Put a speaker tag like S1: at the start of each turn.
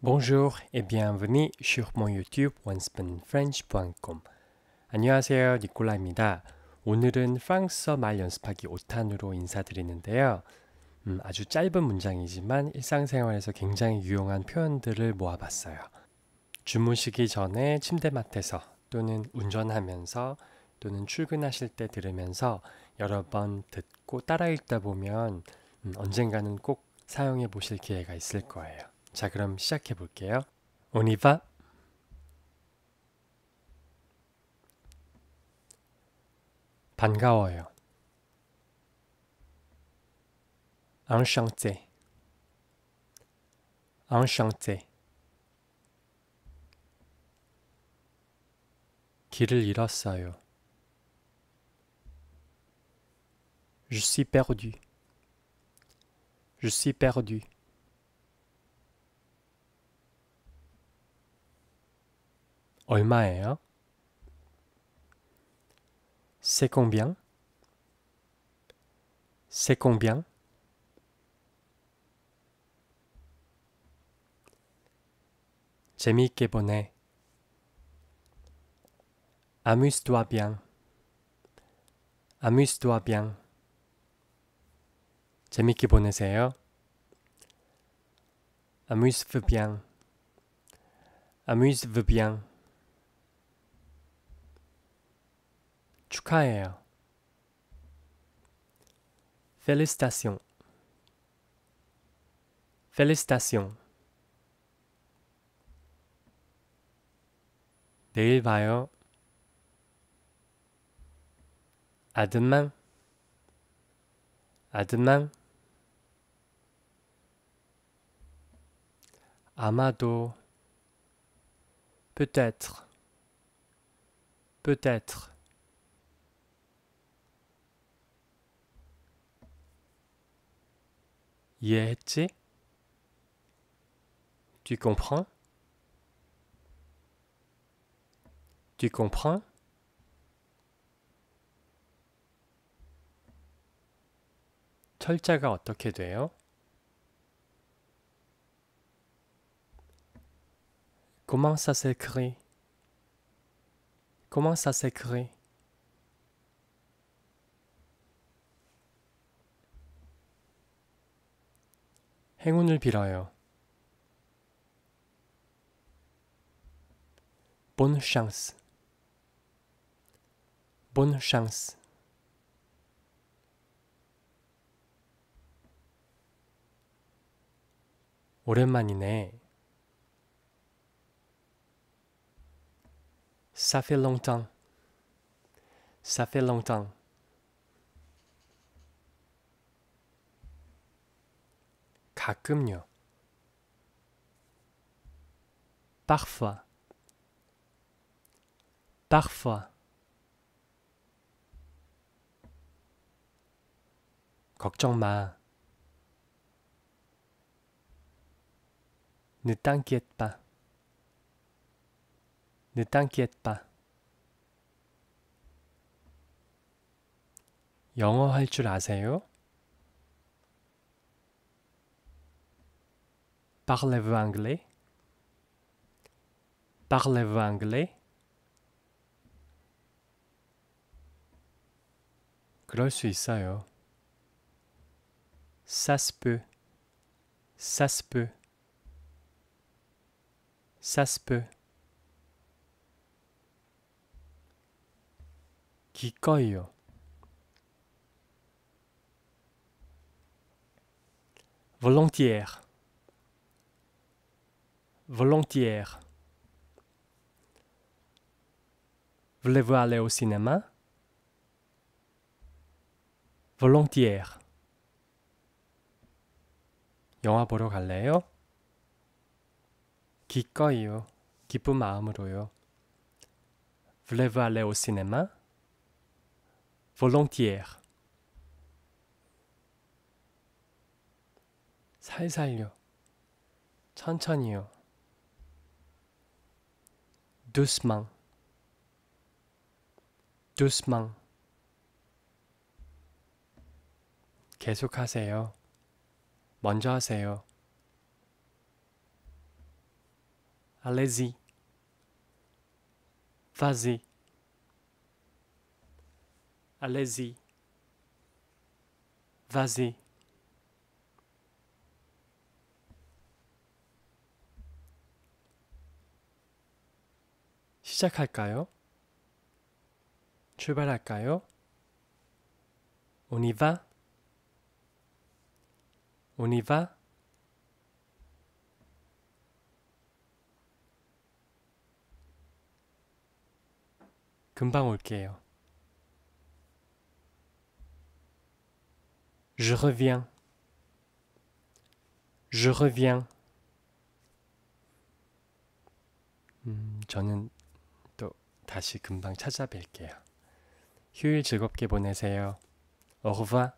S1: Bonjour et bienvenue sur mon YouTube onespoonfrench.com. 안녕하세요, 니콜라입니다. 오늘은 프랑스어 말 연습하기 5탄으로 인사드리는데요. 음, 아주 짧은 문장이지만 일상생활에서 굉장히 유용한 표현들을 모아봤어요. 주무시기 전에 침대맡에서 또는 운전하면서 또는 출근하실 때 들으면서 여러 번 듣고 따라 읽다 보면 음, 언젠가는 꼭 사용해 보실 기회가 있을 거예요. Sagram, chacun qui est pour le cœur. On y va. Pangawaya. Enchanté. Enchanté. Kiril Irasayo. Je suis perdu. Je suis perdu. 얼마예요? C'est combien? C'est combien? J'aime bonnet. Amuse-toi bien. Amuse-toi bien. j a 재밌게 보내세요. a m u s e t o i bien. a m u s e t o i bien. Félicitations. Félicitations. 내일 봐요. À demain. À demain. Amado. Peut-être. Peut-être. été Tu comprends? Tu comprends? 어떻게 Comment ça s'écrit? Comment ça s'écrit? 행운을 빌어요. Bonne chance. Bonne chance. 오랜만이네. Ça fait longtemps. Ça fait longtemps. 가끔요. parfois parfois 걱정 마. Ne t'inquiète pas. Ne t'inquiète pas. 영어 할 줄 아세요? Parlez-vous anglais? Parlez-vous anglais? 그럴 수 hein. Ça se peut. Ça se peut. Ça se peut. Qui coille hein? Volontiers. Volontiers. Voulez-vous aller au cinéma? Volontiers. 영화 보러 갈래요? 기꺼이요. 기쁜 마음으로요. Voulez-vous aller au cinéma? Volontiers. 살살요. 천천히요. Doucement. Doucement. 계속 하세요. 먼저 하세요. Allez-y. Vas-y. Allez-y. Vas-y. 시작할까요? 출발할까요? On y va? On y va? 금방 올게요. Je reviens. Je reviens. 음, 저는 다시 금방 찾아뵐게요. 휴일 즐겁게 보내세요. au revoir.